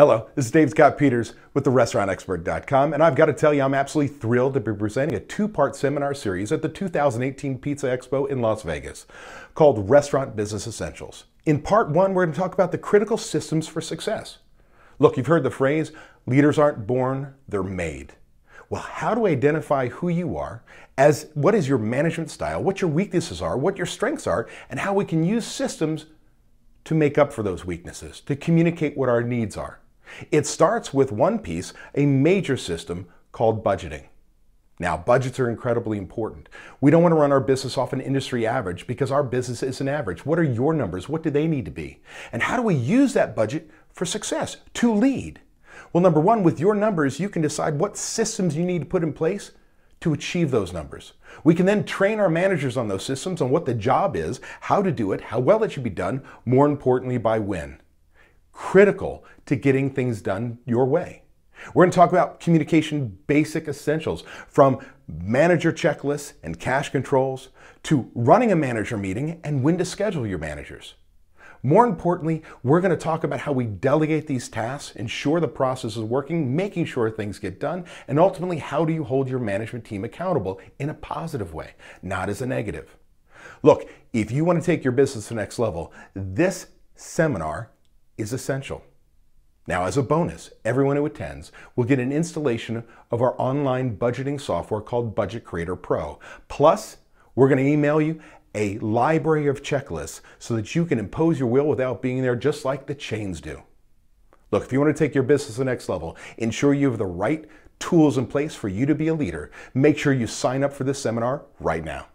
Hello, this is Dave Scott Peters with therestaurantexpert.com, and I've got to tell you, I'm absolutely thrilled to be presenting a two part seminar series at the 2018 Pizza Expo in Las Vegas called Restaurant Business Essentials. In part one, we're going to talk about the critical systems for success. Look, you've heard the phrase leaders aren't born, they're made. Well, how to identify who you are, as what is your management style, what your weaknesses are, what your strengths are, and how we can use systems to make up for those weaknesses, to communicate what our needs are. It starts with one piece, a major system called budgeting. Now, budgets are incredibly important. We don't want to run our business off an industry average because our business isn't average. What are your numbers? What do they need to be? And how do we use that budget for success, to lead? Well, number one, with your numbers, you can decide what systems you need to put in place to achieve those numbers. We can then train our managers on those systems, on what the job is, how to do it, how well it should be done, more importantly, by when. Critical to getting things done your way. We're going to talk about communication basic essentials from manager checklists and cash controls to running a manager meeting and when to schedule your managers. More importantly, we're going to talk about how we delegate these tasks, ensure the process is working, making sure things get done, and ultimately, how do you hold your management team accountable in a positive way, not as a negative. Look, if you want to take your business to the next level, this seminar is essential. Now, as a bonus, everyone who attends will get an installation of our online budgeting software called Budget Creator Pro. Plus, we're going to email you a library of checklists so that you can impose your will without being there, just like the chains do. Look, if you want to take your business to the next level, ensure you have the right tools in place for you to be a leader, make sure you sign up for this seminar right now.